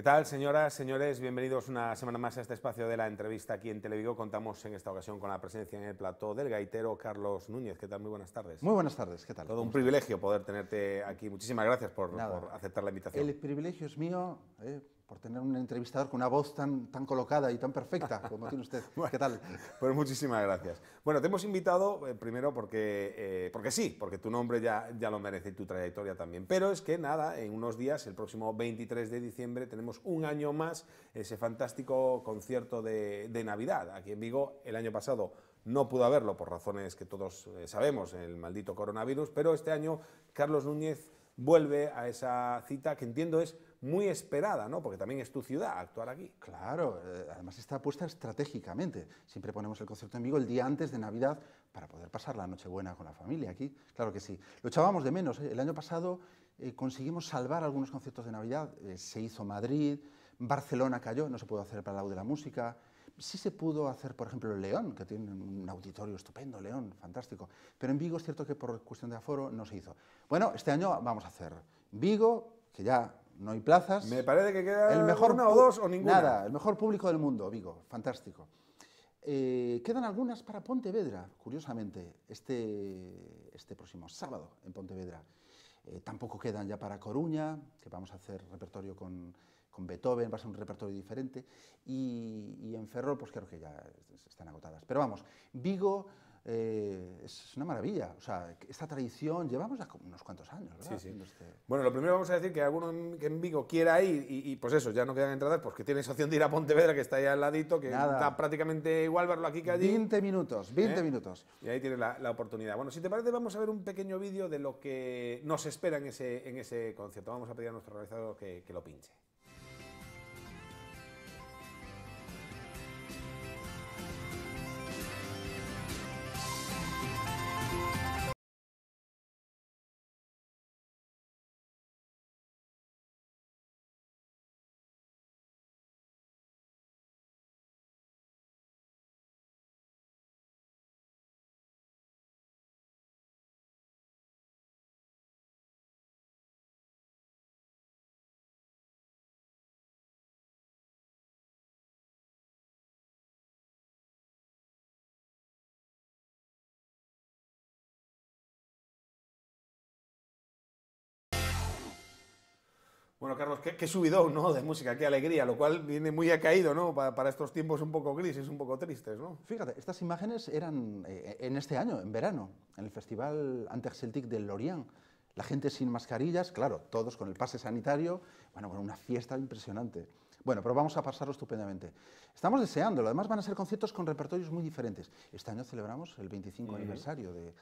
¿Qué tal, señoras, señores? Bienvenidos una semana más a este espacio de la entrevista aquí en Televigo. Contamos en esta ocasión con la presencia en el plató del gaitero Carlos Núñez. ¿Qué tal? Muy buenas tardes. Muy buenas tardes, ¿qué tal? Todo un privilegio poder tenerte aquí. Muchísimas gracias por, aceptar la invitación. El privilegio es mío. Eh, por tener un entrevistador con una voz tan, tan colocada y tan perfecta como tiene usted. ¿Qué tal? Pues muchísimas gracias. Bueno, te hemos invitado eh, primero porque, eh, porque sí, porque tu nombre ya, ya lo merece y tu trayectoria también. Pero es que nada, en unos días, el próximo 23 de diciembre, tenemos un año más ese fantástico concierto de, de Navidad. Aquí en Vigo, el año pasado no pudo haberlo por razones que todos eh, sabemos, el maldito coronavirus, pero este año Carlos Núñez vuelve a esa cita que entiendo es muy esperada, ¿no? Porque también es tu ciudad actuar aquí. Claro, eh, además está puesta estratégicamente. Siempre ponemos el concierto en Vigo el día antes de Navidad para poder pasar la Nochebuena con la familia aquí. Claro que sí. Lo echábamos de menos. ¿eh? El año pasado eh, conseguimos salvar algunos conciertos de Navidad. se hizo Madrid, Barcelona cayó, no se pudo hacer para el Palau de la Música. Sí se pudo hacer, por ejemplo, León, que tiene un auditorio estupendo, León, fantástico. Pero en Vigo es cierto que por cuestión de aforo no se hizo. Bueno, este año vamos a hacer Vigo, que ya no hay plazas. Me parece que queda el mejor una o dos o ninguna. Nada, el mejor público del mundo, Vigo, fantástico. Eh, quedan algunas para Pontevedra, curiosamente, este, este próximo sábado en Pontevedra. Eh, tampoco quedan ya para Coruña, que vamos a hacer repertorio con, Beethoven, va a ser un repertorio diferente. Y, en Ferrol, pues claro que ya están agotadas. Pero vamos, Vigo eh, es una maravilla. O sea, esta tradición llevamos ya unos cuantos años, este- Bueno, lo primero vamos a decir que alguno que en Vigo quiera ir y, pues eso, ya no quedan entradas porque pues tienes opción de ir a Pontevedra, que está ahí al ladito, que está prácticamente igual verlo aquí que allí. 20 minutos, 20 ¿Eh? minutos. Y ahí tienes la, oportunidad. Bueno, si te parece, vamos a ver un pequeño vídeo de lo que nos espera en ese, en ese concierto. Vamos a pedir a nuestro realizador que lo pinche. Bueno, Carlos, qué, subidón, ¿no? De música, qué alegría, lo cual viene muy acaído, ¿no? Para, estos tiempos un poco grises, un poco tristes, ¿no? Fíjate, estas imágenes eran eh, en este año, en verano, en el Festival Celtic del Lorient. La gente sin mascarillas, claro, todos con el pase sanitario, bueno, una fiesta impresionante. Bueno, pero vamos a pasarlo estupendamente. Estamos deseándolo, además van a ser conciertos con repertorios muy diferentes. Este año celebramos el 25 aniversario de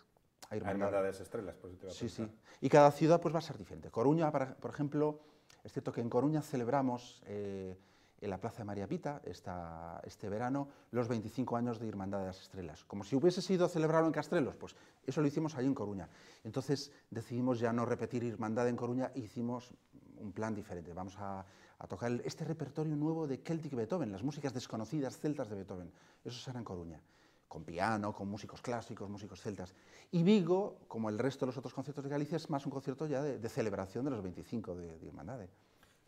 Hay de Estrellas, por si te Sí, sí. Y cada ciudad pues va a ser diferente. Coruña, por ejemplo, es cierto que en Coruña celebramos eh, en la Plaza de María Pita este verano los 25 años de Irmandad de las Estrellas. Como si hubiese sido celebrado en Castrelos, pues eso lo hicimos ahí en Coruña. Entonces decidimos ya no repetir Irmandad en Coruña e hicimos un plan diferente. Vamos a, a tocar este repertorio nuevo de Celtic Beethoven, las músicas desconocidas celtas de Beethoven. Eso será en Coruña con piano, con músicos clásicos, músicos celtas. Y Vigo, como el resto de los otros conciertos de Galicia, es más un concierto ya de, celebración de los 25 de, Irmandade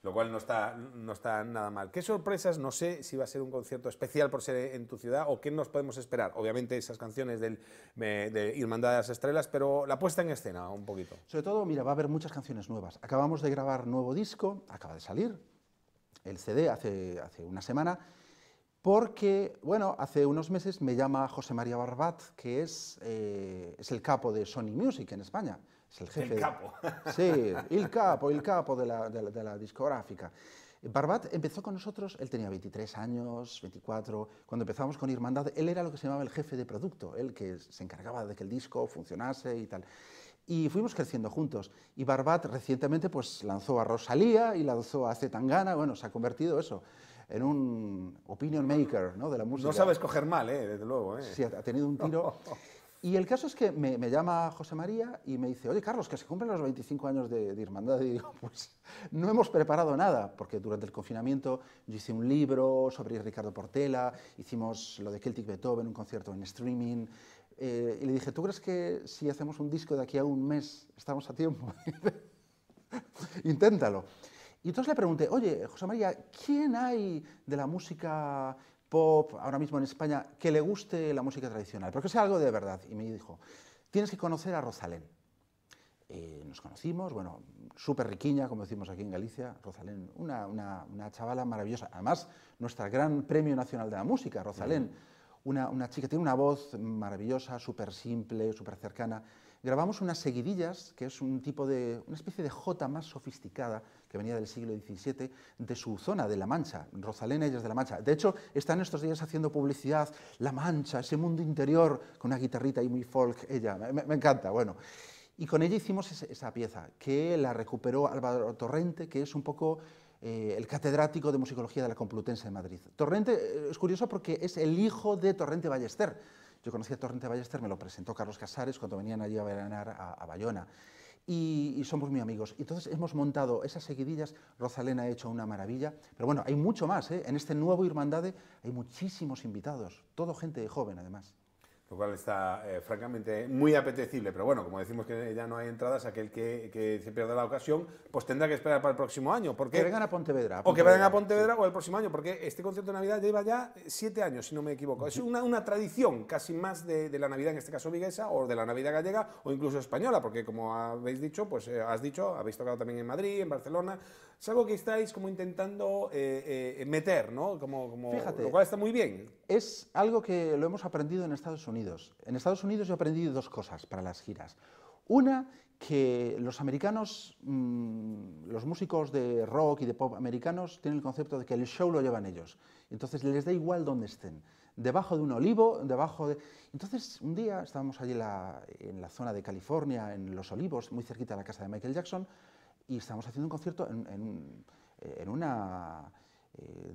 lo cual no está, no está nada mal. ¿Qué sorpresas? No sé si va a ser un concierto especial por ser en tu ciudad o qué nos podemos esperar. Obviamente esas canciones de Irmandade de las Estrellas, pero la puesta en escena un poquito. Sobre todo, mira, va a haber muchas canciones nuevas. Acabamos de grabar nuevo disco, acaba de salir el CD hace, hace una semana porque, bueno, hace unos meses me llama José María Barbat, que es, eh, es el capo de Sony Music en España. Es el jefe. El capo. sí, el capo, el capo de la, de la, discográfica. Barbat empezó con nosotros, él tenía 23 años, 24, cuando empezamos con Irmandad, él era lo que se llamaba el jefe de producto, el que se encargaba de que el disco funcionase y tal. Y fuimos creciendo juntos. Y Barbat recientemente pues, lanzó a Rosalía y lanzó a Tangana, bueno, se ha convertido eso en un opinion maker ¿no? de la música. No sabe coger mal, ¿eh? desde luego. Eh. Sí, ha tenido un tiro. Y el caso es que me, llama José María y me dice, oye Carlos, que se cumplen los 25 años de, de, Irmandad. Y digo, pues no hemos preparado nada, porque durante el confinamiento yo hice un libro sobre Ricardo Portela, hicimos lo de Celtic Beethoven, un concierto en streaming. Eh, y le dije, ¿tú crees que si hacemos un disco de aquí a un mes estamos a tiempo? Inténtalo. Y entonces le pregunté, oye, José María, ¿quién hay de la música pop ahora mismo en España que le guste la música tradicional? Porque es sea algo de verdad. Y me dijo, tienes que conocer a Rosalén. Eh, nos conocimos, bueno, súper riquiña, como decimos aquí en Galicia, Rosalén, una, chavala maravillosa. Además, nuestra gran premio nacional de la música, Rosalén, una, una, chica, tiene una voz maravillosa, súper simple, súper cercana grabamos unas seguidillas, que es un tipo de, una especie de jota más sofisticada que venía del siglo XVII, de su zona, de La Mancha. Rosalena ella es de La Mancha. De hecho, están estos días haciendo publicidad La Mancha, ese mundo interior, con una guitarrita y muy folk, ella. Me, encanta, bueno. Y con ella hicimos esa pieza, que la recuperó Álvaro Torrente, que es un poco eh, el catedrático de musicología de la Complutense de Madrid. Torrente eh, es curioso porque es el hijo de Torrente Ballester. Yo conocí a Torrente Ballester, me lo presentó Carlos Casares cuando venían allí a veranar a, Bayona. Y, somos muy amigos. Entonces hemos montado esas seguidillas, Rosalena ha hecho una maravilla, pero bueno, hay mucho más, ¿eh? en este nuevo Irmandade hay muchísimos invitados, todo gente joven además lo cual está eh, francamente muy apetecible, pero bueno, como decimos que ya no hay entradas, aquel que, que, se pierda la ocasión, pues tendrá que esperar para el próximo año. Porque, que vengan a Pontevedra. o que vengan a Pontevedra o el próximo año, porque este concierto de Navidad lleva ya siete años, si no me equivoco. Es una, una tradición casi más de, la Navidad, en este caso viguesa, o de la Navidad gallega, o incluso española, porque como habéis dicho, pues eh, has dicho, habéis tocado también en Madrid, en Barcelona, es algo que estáis como intentando eh, eh, meter, ¿no? Fíjate, lo cual está muy bien. Es algo que lo hemos aprendido en Estados Unidos. En Estados Unidos yo he aprendido dos cosas para las giras. Una, que los americanos, mm, los músicos de rock y de pop americanos, tienen el concepto de que el show lo llevan ellos. Entonces les da igual dónde estén. Debajo de un olivo, debajo de... Entonces un día estábamos allí en la zona de California, en Los Olivos, muy cerquita de la casa de Michael Jackson, y estamos haciendo un concierto en, eh, eh,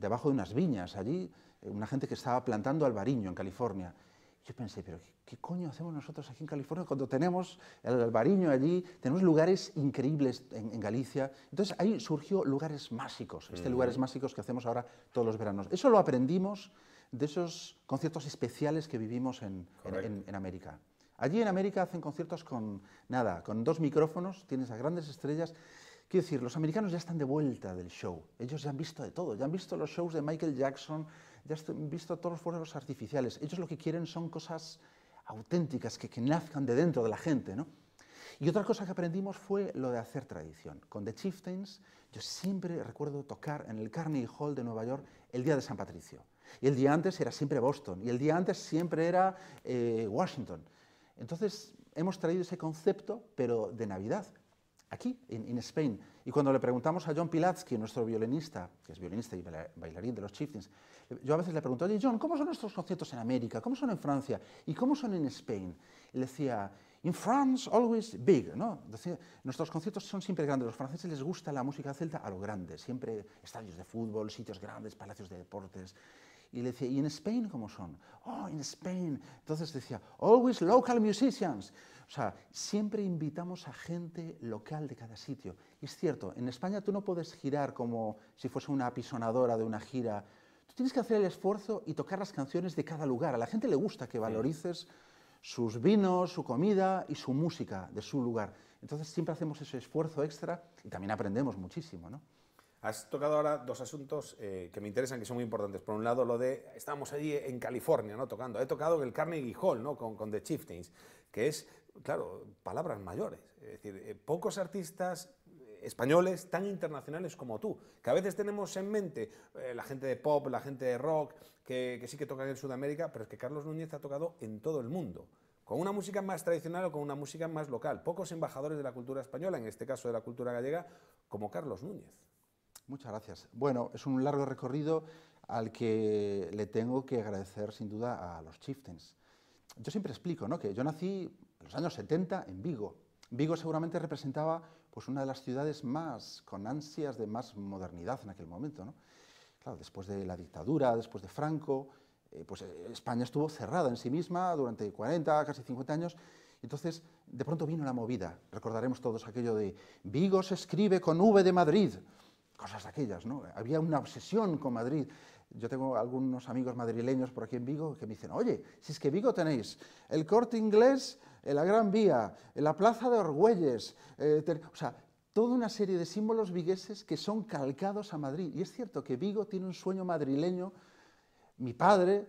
debajo de unas viñas allí, eh, una gente que estaba plantando albariño en California. Yo pensé, pero qué, coño hacemos nosotros aquí en California cuando tenemos el albariño allí? Tenemos lugares increíbles en, Galicia. Entonces ahí surgió Lugares Másicos, este Lugares mágicos que hacemos ahora todos los veranos. Eso lo aprendimos de esos conciertos especiales que vivimos en América. Allí en América hacen conciertos con nada, con dos micrófonos, tienes a grandes estrellas. Quiero decir, los americanos ya están de vuelta del show. Ellos ya han visto de todo, ya han visto los shows de Michael Jackson, ya han visto todos los fuegos artificiales. Ellos lo que quieren son cosas auténticas, que, nazcan de dentro de la gente, ¿no? Y otra cosa que aprendimos fue lo de hacer tradición. Con The Chieftains, yo siempre recuerdo tocar en el Carnegie Hall de Nueva York el día de San Patricio. Y el día antes era siempre Boston. Y el día antes siempre era eh, Washington. Entonces, hemos traído ese concepto, pero de Navidad, aquí, en España. Y cuando le preguntamos a John Pilatsky, nuestro violinista, que es violinista y bailarín de los Chieftains, yo a veces le pregunto, oye John, ¿cómo son nuestros conciertos en América? ¿Cómo son en Francia? ¿Y cómo son en España? Y decía, in France always big, ¿no? Decía, nuestros conciertos son siempre grandes. los franceses les gusta la música celta a lo grande, siempre estadios de fútbol, sitios grandes, palacios de deportes. Y le decía, ¿y en España cómo son? Oh, en España. Entonces decía, always local musicians. O sea, siempre invitamos a gente local de cada sitio. Y es cierto, en España tú no puedes girar como si fuese una apisonadora de una gira. Tú tienes que hacer el esfuerzo y tocar las canciones de cada lugar. A la gente le gusta que valorices sus vinos, su comida y su música de su lugar. Entonces siempre hacemos ese esfuerzo extra y también aprendemos muchísimo, ¿no? Has tocado ahora dos asuntos eh, que me interesan, que son muy importantes. Por un lado, lo de, estábamos allí en California, ¿no? Tocando. He tocado el Carnegie Hall, ¿no? Con, The Chieftains, que es, claro, palabras mayores. Es decir, eh, pocos artistas eh, españoles tan internacionales como tú, que a veces tenemos en mente la gente de pop, la gente de rock, que sí que tocan en Sudamérica, pero es que Carlos Núñez ha tocado en todo el mundo con una música más tradicional o con una música más local. Pocos embajadores de la cultura española, en este caso de la cultura gallega, como Carlos Núñez. Muchas gracias. Bueno, es un largo recorrido al que le tengo que agradecer sin duda a los chieftains. Yo siempre explico ¿no? que yo nací en los años 70 en Vigo. Vigo seguramente representaba pues, una de las ciudades más con ansias de más modernidad en aquel momento. ¿no? Claro, después de la dictadura, después de Franco, eh, pues eh, España estuvo cerrada en sí misma durante 40, casi 50 años. Entonces, de pronto vino la movida. Recordaremos todos aquello de Vigo se escribe con V de Madrid cosas aquellas, ¿no? Había una obsesión con Madrid. Yo tengo algunos amigos madrileños por aquí en Vigo que me dicen, oye, si es que Vigo tenéis el corte inglés, eh, la Gran Vía, eh, la Plaza de Orgüelles, eh, o sea, toda una serie de símbolos vigueses que son calcados a Madrid. Y es cierto que Vigo tiene un sueño madrileño. Mi padre,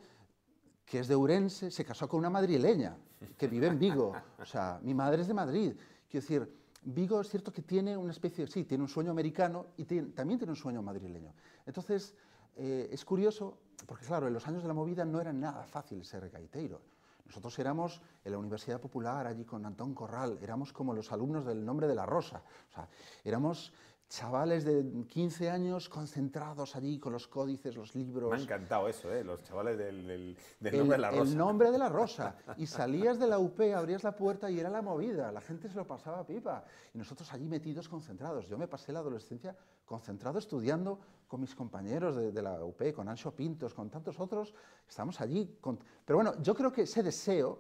que es de Urense, se casó con una madrileña que vive en Vigo. O sea, mi madre es de Madrid. Quiero decir, Vigo es cierto que tiene una especie, sí, tiene un sueño americano y también tiene un sueño madrileño. Entonces, eh, es curioso, porque claro, en los años de la movida no era nada fácil ser gaiteiro Nosotros éramos en la Universidad Popular, allí con Antón Corral, éramos como los alumnos del nombre de la Rosa. O sea, éramos chavales de 15 años concentrados allí con los códices, los libros. Me ha encantado eso, ¿eh? los chavales del, nombre de la rosa. Y salías de la UP, abrías la puerta y era la movida, la gente se lo pasaba pipa. Y nosotros allí metidos concentrados. Yo me pasé la adolescencia concentrado estudiando con mis compañeros de, la UP, con Ancho Pintos, con tantos otros. Estamos allí. Pero bueno, yo creo que ese deseo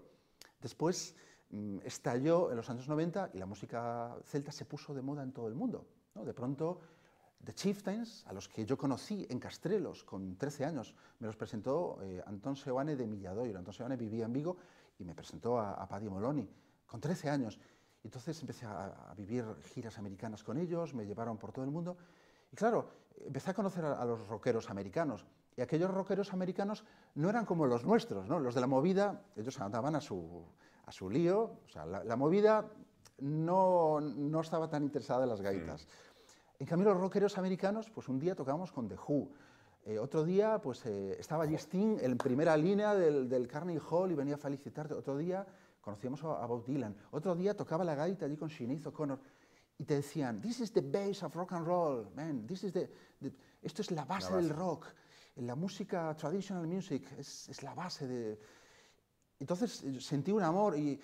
después mm, estalló en los años 90 y la música celta se puso de moda en todo el mundo. De pronto, The Chieftains, a los que yo conocí en Castrelos con 13 años, me los presentó eh, Antón Seoane de Milladoiro. Antón Seoane vivía en Vigo y me presentó a, Paddy Moloni con 13 años. Entonces empecé a, vivir giras americanas con ellos, me llevaron por todo el mundo. Y claro, empecé a conocer a, los rockeros americanos. Y aquellos rockeros americanos no eran como los nuestros, ¿no? Los de la movida, ellos andaban a su, a su lío. O sea, la movida no, estaba tan interesada en las gaitas. Mm. En cambio, los rockeros americanos, pues un día tocábamos con The Who. Eh, otro día, pues eh, estaba allí oh. en primera línea del, Carnegie Hall y venía a felicitarte. Otro día conocíamos a, Bob Dylan. Otro día tocaba la gaita allí con Sinead O'Connor. Y te decían, this is the base of rock and roll, man. This is the, Esto es la base, la del rock. La música, traditional music, es, es la base de... Entonces eh, sentí un amor y,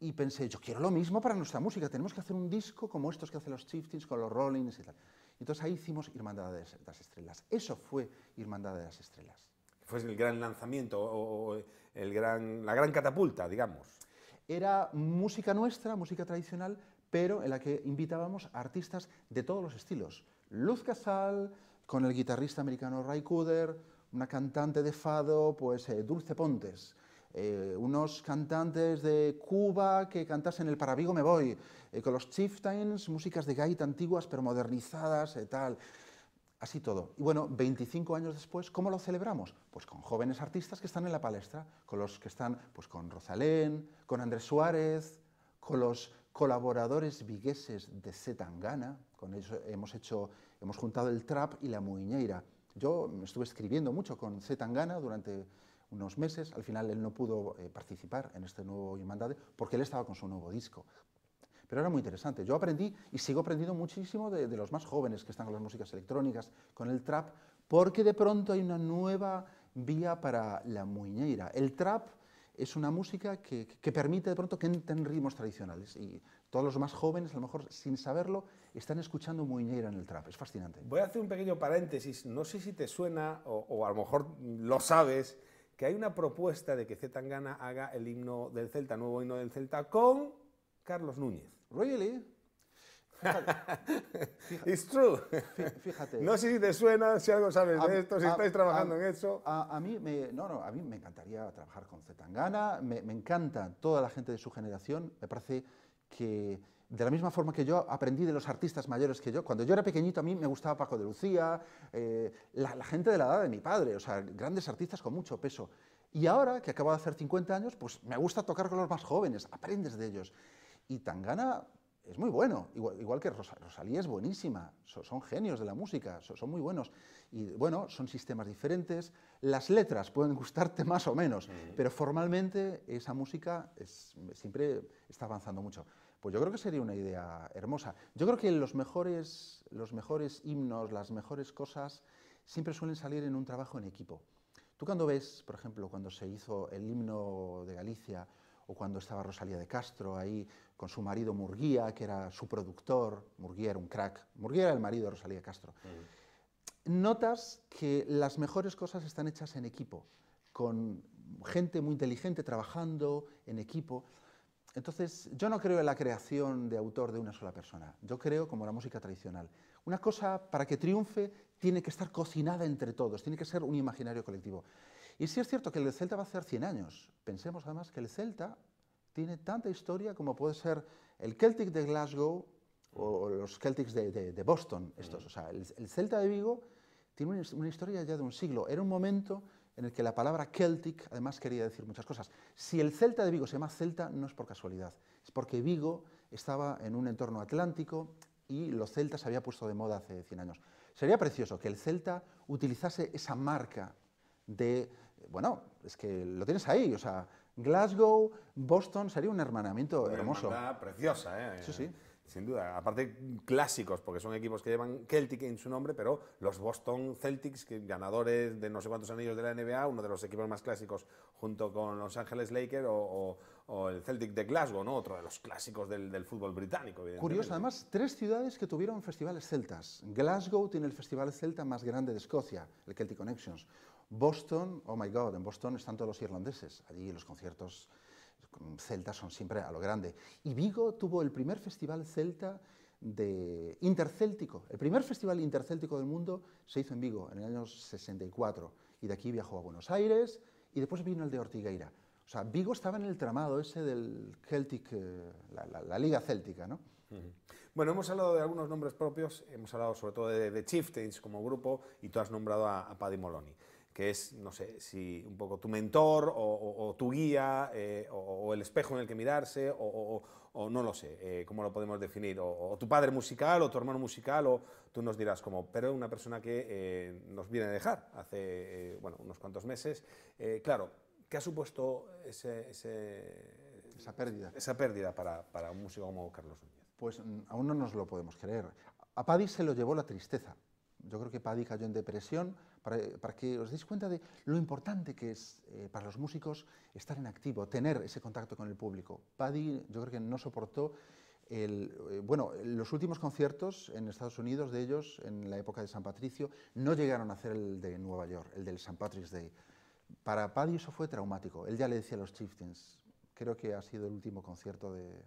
y pensé, yo quiero lo mismo para nuestra música, tenemos que hacer un disco como estos que hacen los Chieftains con los Rollins y tal. Entonces ahí hicimos Irmandad de las Estrellas. Eso fue Irmandad de las Estrellas. Fue el gran lanzamiento o, la gran catapulta, digamos. Era música nuestra, música tradicional, pero en la que invitábamos a artistas de todos los estilos. Luz Casal, con el guitarrista americano Ray Cooder, una cantante de fado, pues eh, Dulce Pontes, eh, unos cantantes de Cuba que cantasen El Parabigo me voy, eh, con los chieftains, músicas de gaita antiguas pero modernizadas, eh, tal. Así todo. Y bueno, 25 años después, ¿cómo lo celebramos? Pues con jóvenes artistas que están en la palestra, con los que están, pues con Rosalén, con Andrés Suárez, con los colaboradores vigueses de Zetangana, con ellos hemos, hecho, hemos juntado el trap y la Muñeira. Yo estuve escribiendo mucho con Zetangana durante unos meses. Al final él no pudo eh, participar en este nuevo Irmandad porque él estaba con su nuevo disco. Pero era muy interesante. Yo aprendí y sigo aprendiendo muchísimo de, los más jóvenes que están con las músicas electrónicas, con el trap, porque de pronto hay una nueva vía para la muñeira. El trap es una música que, que, permite de pronto que entren ritmos tradicionales. Y todos los más jóvenes, a lo mejor sin saberlo, están escuchando muñeira en el trap. Es fascinante. Voy a hacer un pequeño paréntesis. No sé si te suena o a lo mejor lo sabes que hay una propuesta de que Zetangana haga el himno del Celta, nuevo himno del Celta, con Carlos Núñez. ¿Really? es true. Fíjate. No sé si te suena, si algo sabes de esto, si estáis trabajando en eso. A, mí me, no, no, a mí me encantaría trabajar con Zetangana, me, me encanta toda la gente de su generación, me parece que de la misma forma que yo aprendí de los artistas mayores que yo. Cuando yo era pequeñito a mí me gustaba Paco de Lucía, eh, la, gente de la edad de mi padre, o sea, grandes artistas con mucho peso. Y ahora, que acabo de hacer 50 años, pues me gusta tocar con los más jóvenes, aprendes de ellos. Y Tangana es muy bueno, igual, que Rosalía es buenísima, son genios de la música, son muy buenos. Y bueno, son sistemas diferentes, las letras pueden gustarte más o menos, pero formalmente esa música siempre está avanzando mucho. Pues yo creo que sería una idea hermosa. Yo creo que los mejores, los mejores himnos, las mejores cosas, siempre suelen salir en un trabajo en equipo. Tú cuando ves, por ejemplo, cuando se hizo el himno de Galicia o cuando estaba Rosalía de Castro ahí con su marido Murguía, que era su productor, Murguía era un crack, Murguía era el marido de Rosalía de Castro, notas que las mejores cosas están hechas en equipo, con gente muy inteligente trabajando en equipo. Entonces, yo no creo en la creación de autor de una sola persona. Yo creo como la música tradicional. Una cosa, para que triunfe, tiene que estar cocinada entre todos, tiene que ser un imaginario colectivo. Y sí es cierto que el celta va a hacer 100 años. Pensemos además que el celta tiene tanta historia como puede ser el Celtic de Glasgow o los Celtics de, Boston. Mm. el, celta de Vigo tiene una historia ya de un siglo. Era un momento en el que la palabra Celtic además quería decir muchas cosas. Si el Celta de Vigo se llama Celta, no es por casualidad, es porque Vigo estaba en un entorno atlántico y los celtas se había puesto de moda hace 100 años. Sería precioso que el Celta utilizase esa marca de, bueno, es que lo tienes ahí, o sea, Glasgow, Boston, sería un hermanamiento hermoso. Preciosa, ¿eh? Sí, sí. Sin duda, aparte clásicos, porque son equipos que llevan Celtic en su nombre, pero los Boston Celtics, ganadores de no sé cuántos anillos de la NBA, uno de los equipos más clásicos junto con Los Ángeles Lakers o, el Celtic de Glasgow, ¿no? otro de los clásicos del, del fútbol británico. Curioso, además, tres ciudades que tuvieron festivales celtas. Glasgow tiene el festival celta más grande de Escocia, el Celtic Connections. Boston, oh my god, en Boston están todos los irlandeses, allí los conciertos celtas son siempre a lo grande. Y Vigo tuvo el primer festival celta de intercéltico. El primer festival intercéltico del mundo se hizo en Vigo en el año 64 y de aquí viajó a Buenos Aires y después vino el de Ortigueira. O sea, Vigo estaba en el tramado ese del Celtic, eh, la, liga céltica, ¿no? Bueno, hemos hablado de algunos nombres propios, hemos hablado sobre todo de, Chieftains como grupo y tú has nombrado a, a Paddy Moloney que es, no sé, si un poco tu mentor o, tu guía eh, o, el espejo en el que mirarse o, no lo sé, eh, cómo lo podemos definir, o, tu padre musical o tu hermano musical o tú nos dirás como, pero una persona que eh, nos viene a dejar hace, bueno, unos cuantos meses. claro, ¿qué ha supuesto esa pérdida, esa pérdida para, para un músico como Carlos Núñez? Pues mm, aún no nos lo podemos creer. A Paddy se lo llevó la tristeza, yo creo que Paddy cayó en depresión, para, para, que os dais cuenta de lo importante que es eh, para los músicos estar en activo, tener ese contacto con el público. Paddy yo creo que no soportó el, eh, bueno, los últimos conciertos en Estados Unidos de ellos, en la época de San Patricio, no llegaron a hacer el de Nueva York, el del San Patrick's Day. Para Paddy eso fue traumático. Él ya le decía a los Chieftains, creo que ha sido el último concierto de...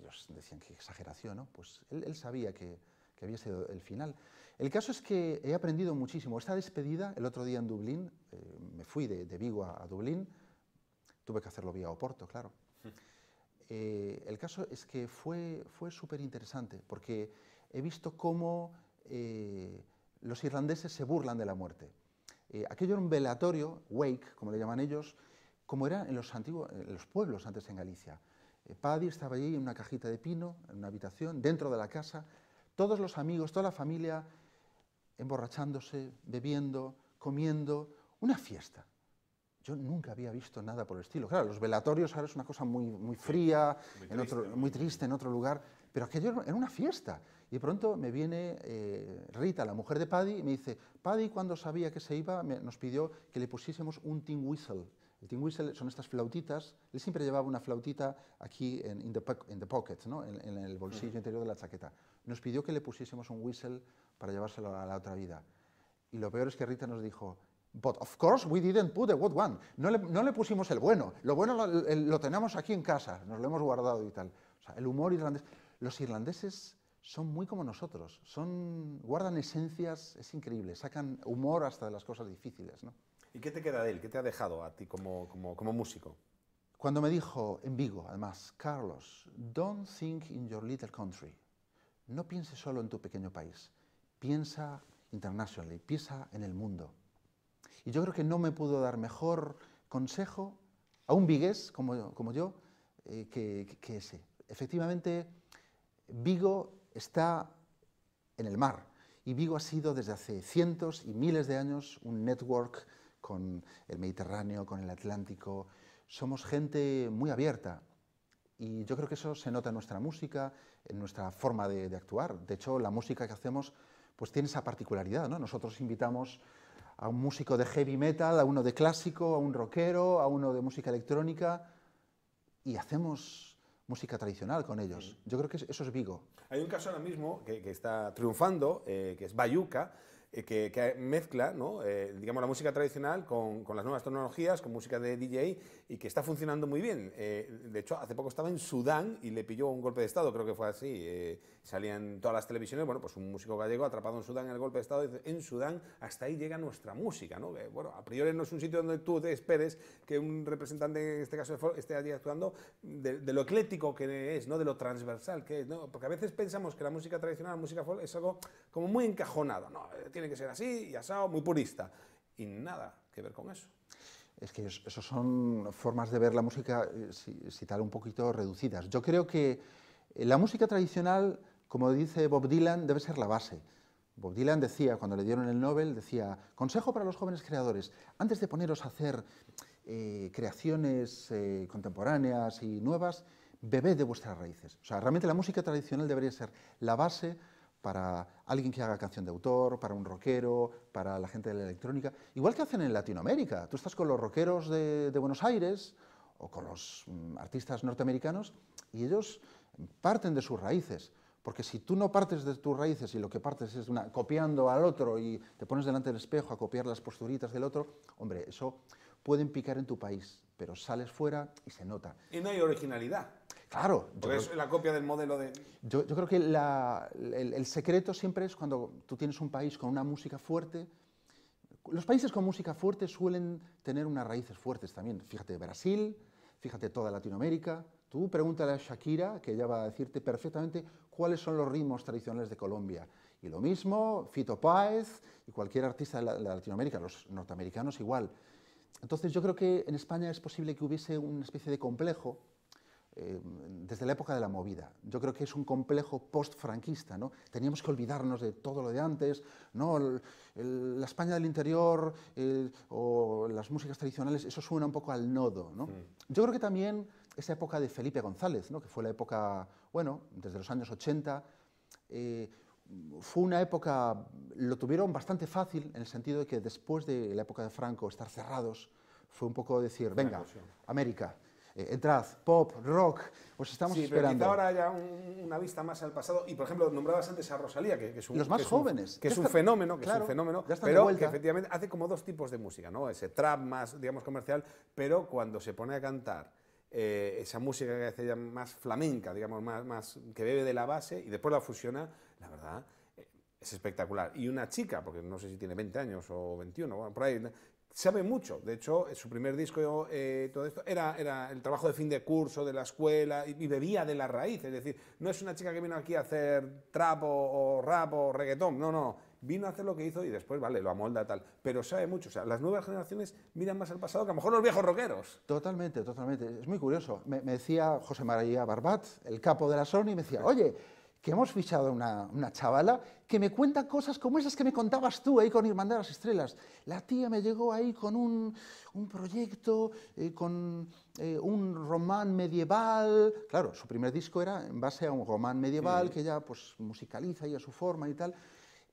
Ellos decían que exageración, ¿no? Pues él, él sabía que, que había sido el final. El caso es que he aprendido muchísimo. Esta despedida, el otro día en Dublín, eh, me fui de, Vigo a, Dublín, tuve que hacerlo vía Oporto, claro. Eh, el caso es que fue, fue súper interesante, porque he visto cómo eh, los irlandeses se burlan de la muerte. aquello era un velatorio, wake, como le llaman ellos, como era en los, antiguos, en los pueblos antes en Galicia. Paddy estaba allí en una cajita de pino, en una habitación, dentro de la casa, todos los amigos, toda la familia emborrachándose, bebiendo, comiendo, una fiesta. Yo nunca había visto nada por el estilo. Claro, los velatorios ahora es una cosa muy, fría, muy, en triste, muy triste en otro lugar, pero aquello era una fiesta. Y de pronto me viene eh, Rita, la mujer de Paddy, y me dice, Paddy cuando sabía que se iba nos pidió que le pusiésemos un tin whistle el whistle son estas flautitas. Él siempre llevaba una flautita aquí en the, pocket, ¿no? en, el bolsillo interior de la chaqueta. Nos pidió que le pusiésemos un whistle para llevárselo a la otra vida. Y lo peor es que Rita nos dijo, But of course we didn't put the one. No le, no le pusimos el bueno. Lo bueno lo, tenemos aquí en casa, nos lo hemos guardado y tal. O sea, el humor irlandés. Los irlandeses son muy como nosotros. Son, guardan esencias, es increíble. Sacan humor hasta de las cosas difíciles, ¿no? ¿Y qué te queda de él? ¿Qué te ha dejado a ti como, músico? Cuando me dijo en Vigo, además, Carlos, don't think in your little country. No pienses solo en tu pequeño país. Piensa internationally, piensa en el mundo. Y yo creo que no me pudo dar mejor consejo a un vigués como, yo eh, que, que ese. Efectivamente, Vigo está en el mar y Vigo ha sido desde hace cientos y miles de años un network con el Mediterráneo, con el Atlántico. Somos gente muy abierta y yo creo que eso se nota en nuestra música, en nuestra forma de, actuar. De hecho, la música que hacemos pues tiene esa particularidad, ¿no? Nosotros invitamos a un músico de heavy metal, a uno de clásico, a un rockero, a uno de música electrónica y hacemos música tradicional con ellos. Yo creo que eso es Vigo. Hay un caso ahora mismo que, está triunfando, eh, que es Bayuca, eh, que, mezcla eh, digamos, la música tradicional con, las nuevas tecnologías, con música de DJ y que está funcionando muy bien. Eh, de hecho, hace poco estaba en Sudán y le pilló un golpe de Estado, creo que fue así. salían todas las televisiones, bueno, pues un músico gallego atrapado en Sudán en el golpe de Estado, dice, en Sudán hasta ahí llega nuestra música. ¿no? bueno, a priori no es un sitio donde tú te esperes que un representante, en este caso, esté allí actuando de, lo ecléctico que es, no de lo transversal que es. ¿no? Porque a veces pensamos que la música tradicional, la música folk, es algo como muy encajonado. ¿no? Tiene que ser así y asado, muy purista. Y nada que ver con eso. Es que esas son formas de ver la música, eh, si, tal, un poquito reducidas. Yo creo que eh, la música tradicional, como dice Bob Dylan, debe ser la base. Bob Dylan decía, cuando le dieron el Nobel, decía, consejo para los jóvenes creadores, antes de poneros a hacer eh, creaciones contemporáneas y nuevas, bebed de vuestras raíces. O sea, realmente la música tradicional debería ser la base para alguien que haga canción de autor, para un rockero, para la gente de la electrónica, igual que hacen en Latinoamérica. Tú estás con los rockeros de, Buenos Aires o con los mm, artistas norteamericanos y ellos parten de sus raíces. Porque si tú no partes de tus raíces y lo que partes es una, copiando al otro y te pones delante del espejo a copiar las posturitas del otro, hombre, eso pueden picar en tu país, pero sales fuera y se nota. Y no hay originalidad. Claro. Yo es la copia del modelo de... Yo, creo que el, secreto siempre es cuando tú tienes un país con una música fuerte. Los países con música fuerte suelen tener unas raíces fuertes también. Fíjate Brasil, fíjate toda Latinoamérica. Tú pregúntale a Shakira, que ella va a decirte perfectamente cuáles son los ritmos tradicionales de Colombia. Y lo mismo, Fito Páez y cualquier artista de Latinoamérica, los norteamericanos igual. Entonces yo creo que en España es posible que hubiese una especie de complejo eh, desde la época de la movida. Yo creo que es un complejo post-franquista. ¿no? Teníamos que olvidarnos de todo lo de antes, ¿no? la España del interior o las músicas tradicionales, eso suena un poco al nodo. Yo creo que también esa época de Felipe González, ¿no? que fue la época, bueno, desde los años 80, eh, fue una época, lo tuvieron bastante fácil en el sentido de que después de la época de Franco, estar cerrados, fue un poco decir, venga, América, eh, eh pop, rock, os estamos sí, esperando. Pero ahora haya una vista más al pasado. Y por ejemplo, nombrabas antes a Rosalía, que, es un, Los más jóvenes. que es un fenómeno, que es un fenómeno, pero que efectivamente hace como dos tipos de música, ¿no? Ese trap más, digamos, comercial, pero cuando se pone a cantar eh, esa música que hace ya más flamenca, digamos, más, más que bebe de la base y después la fusiona, la verdad eh, es espectacular. Y una chica, porque no sé si tiene 20 años o 21, bueno, por ahí, sabe mucho. De hecho, eh, su primer disco, eh, todo esto, era, era el trabajo de fin de curso de la escuela y, bebía de la raíz. Es decir, no es una chica que vino aquí a hacer trap o, o rap o reggaetón. No, no. Vino a hacer lo que hizo y después, vale, lo amolda tal. Pero sabe mucho. O sea, las nuevas generaciones miran más al pasado que a lo mejor los viejos rockeros. Totalmente, totalmente. Es muy curioso. Me, decía José María Barbat, el capo de la Sony, me decía, oye que hemos fichado una, una, chavala que me cuenta cosas como esas que me contabas tú ahí con Irmandad de las Estrellas. La tía me llegó ahí con un, un proyecto, eh, con eh, un román medieval. Claro, su primer disco era en base a un román medieval que ya pues, musicaliza y a su forma y tal.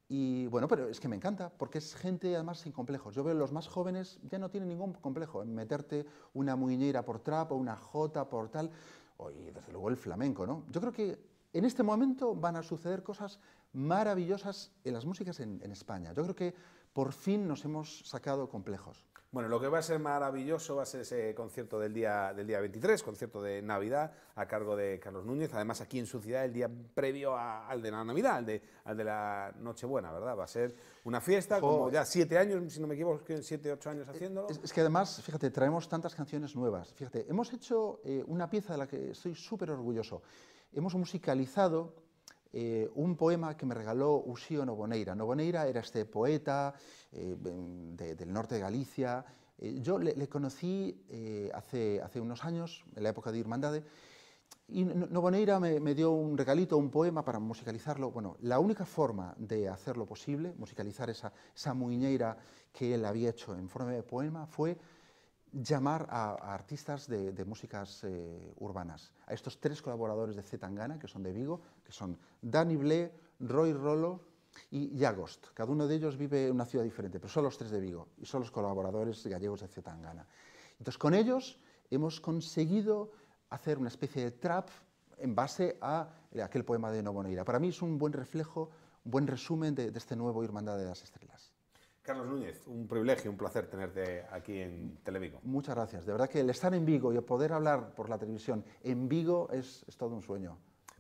Y bueno, pero es que me encanta, porque es gente además sin complejos. Yo veo los más jóvenes ya no tienen ningún complejo en meterte una muñeira por trapo una jota por tal. O, y desde luego el flamenco, ¿no? Yo creo que en este momento van a suceder cosas maravillosas en las músicas en, España. Yo creo que por fin nos hemos sacado complejos. Bueno, lo que va a ser maravilloso va a ser ese concierto del día, del día 23, concierto de Navidad a cargo de Carlos Núñez, además aquí en su ciudad el día previo al de la Navidad, al de, la Nochebuena, ¿verdad? Va a ser una fiesta, como ya siete años, si no me equivoco, siete, ocho años eh, haciéndolo. Es, que además, fíjate, traemos tantas canciones nuevas. Fíjate, hemos hecho eh, una pieza de la que estoy súper orgulloso hemos musicalizado eh, un poema que me regaló Usío Novoneira. Novoneira era este poeta eh, del norte de Galicia. Eh, yo le, conocí hace, unos años, en la época de Irmandade, y Novoneira me, dio un regalito, un poema para musicalizarlo. Bueno, la única forma de hacerlo posible, musicalizar esa, esa muñeira que él había hecho en forma de poema, fue llamar a, artistas de, músicas eh, urbanas, a estos tres colaboradores de Zetangana, que son de Vigo, que son Dani Ble, Roy Rolo y Yagost. Cada uno de ellos vive en una ciudad diferente, pero son los tres de Vigo y son los colaboradores gallegos de Zetangana. Entonces, con ellos hemos conseguido hacer una especie de trap en base a aquel poema de Novoneira. Para mí es un buen reflejo, un buen resumen de, de este nuevo Irmandad de las Estrellas. Carlos Núñez, un privilegio, un placer tenerte aquí en Televigo. Muchas gracias. De verdad que el estar en Vigo y el poder hablar por la televisión en Vigo es, todo un sueño.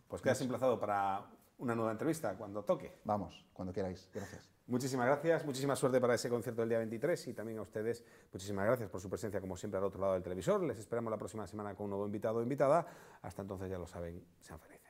Pues quedas emplazado para una nueva entrevista cuando toque. Vamos, cuando queráis. Gracias. Muchísimas gracias, muchísima suerte para ese concierto del día 23 y también a ustedes muchísimas gracias por su presencia como siempre al otro lado del televisor. Les esperamos la próxima semana con un nuevo invitado o invitada. Hasta entonces ya lo saben, sean felices.